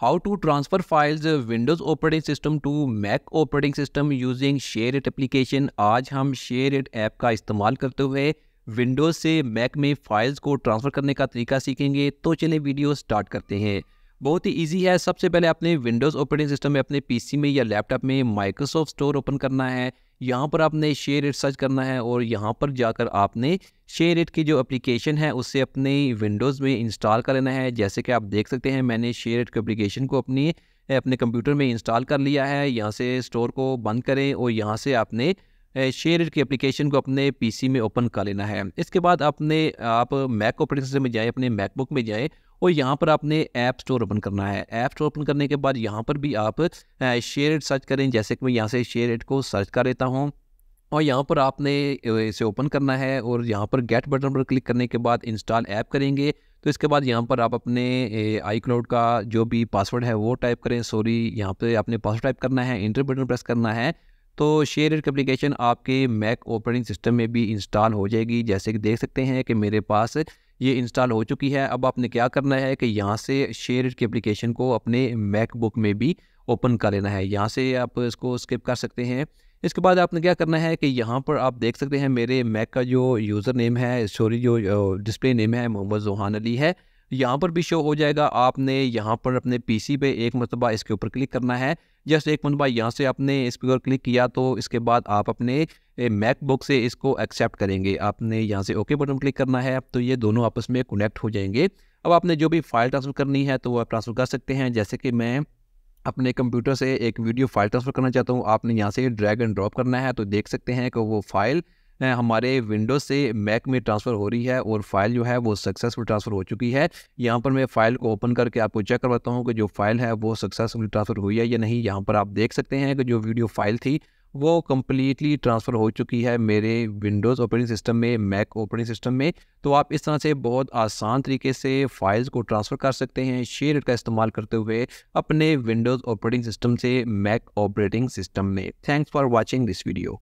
how to transfer files Windows operating system to Mac operating system using share it application आज हम share it app का इस्तेमाल करते हुए विंडोज़ से मैक में फाइल्स को ट्रांसफ़र करने का तरीका सीखेंगे तो चलिए वीडियो स्टार्ट करते हैं बहुत ही ईजी है सबसे पहले आपने विंडोज़ ऑपरेटिंग सिस्टम में अपने पीसी में या लैपटॉप में माइक्रोसॉफ्ट स्टोर ओपन करना है यहाँ पर आपने शेयर रेट सर्च करना है और यहाँ पर जाकर आपने शेयर रेट की जो एप्लीकेशन है उसे अपने विंडोज़ में इंस्टॉल कर लेना है जैसे कि आप देख सकते हैं मैंने शेयर रेट की अप्लीकेशन को अपनी अपने कंप्यूटर में इंस्टॉल कर लिया है यहाँ से स्टोर को बंद करें और यहाँ से आपने शेयर की एप्लीकेशन को अपने पीसी में ओपन कर लेना है इसके बाद अपने आप मैक ऑपरेटिंग सिस्टम में जाएं अपने मैकबुक में जाएं और यहाँ पर आपने ऐप स्टोर ओपन करना है ऐप स्टोर ओपन करने के बाद यहाँ पर भी आप शेयर एड सर्च करें जैसे कि मैं यहाँ से शेयर एड को सर्च कर देता हूँ और यहाँ पर आपने इसे ओपन करना है और यहाँ पर गेट बटन पर क्लिक करने के बाद इंस्टॉल ऐप करेंगे तो इसके बाद यहाँ पर आप अपने आई क्लाउड का जो भी पासवर्ड है वो टाइप करें सॉरी यहाँ पर आपने पासवर्ड टाइप करना है इंटर बटन प्रेस करना है तो शेयर एड एप्लीकेशन आपके मैक ऑपरेटिंग सिस्टम में भी इंस्टॉल हो जाएगी जैसे कि देख सकते हैं कि मेरे पास ये इंस्टॉल हो चुकी है अब आपने क्या करना है कि यहाँ से शेयर की एप्लीकेशन को अपने मैकबुक में भी ओपन कर लेना है यहाँ से आप इसको स्किप कर सकते हैं इसके बाद आपने क्या करना है कि यहाँ पर आप देख सकते हैं मेरे मैक का जो यूज़र नेम है सॉरी जो डिस्प्ले नेम है मोहम्मद जोहान अली है यहाँ पर भी शो हो जाएगा आपने यहाँ पर अपने पीसी पे एक मरतबा इसके ऊपर क्लिक करना है जस्ट एक मरतबा यहाँ से आपने इस पर क्लिक किया तो इसके बाद आप अपने मैकबुक से इसको एक्सेप्ट करेंगे आपने यहाँ से ओके बटन क्लिक करना है तो ये दोनों आपस में कनेक्ट हो जाएंगे अब आपने जो भी फाइल ट्रांसफ़र करनी है तो वह आप ट्रांसफ़र कर सकते हैं जैसे कि मैं अपने कंप्यूटर से एक वीडियो फाइल ट्रांसफ़र करना चाहता हूँ आपने यहाँ से ड्रैग एंड ड्रॉप करना है तो देख सकते हैं कि वो फाइल हमारे विंडोज से मैक में ट्रांसफ़र हो रही है और फाइल जो है वो सक्सेसफुल ट्रांसफ़र हो चुकी है यहाँ पर मैं फाइल को ओपन करके आपको चेक करवाता हूँ कि जो फाइल है वो सक्सेसफुल ट्रांसफ़र हुई है या नहीं यहाँ पर आप देख सकते हैं कि जो वीडियो फाइल थी वो कम्प्लीटली ट्रांसफ़र हो चुकी है मेरे विंडोज़ ऑपरेटिंग सिस्टम में मैक ऑपरेटिंग सिस्टम में तो आप इस तरह से बहुत आसान तरीके से फाइल्स को ट्रांसफ़र कर सकते हैं शेयर का इस्तेमाल करते हुए अपने विंडोज़ ऑपरेटिंग सिस्टम से मैक ऑपरेटिंग सिस्टम में thanks for watching this video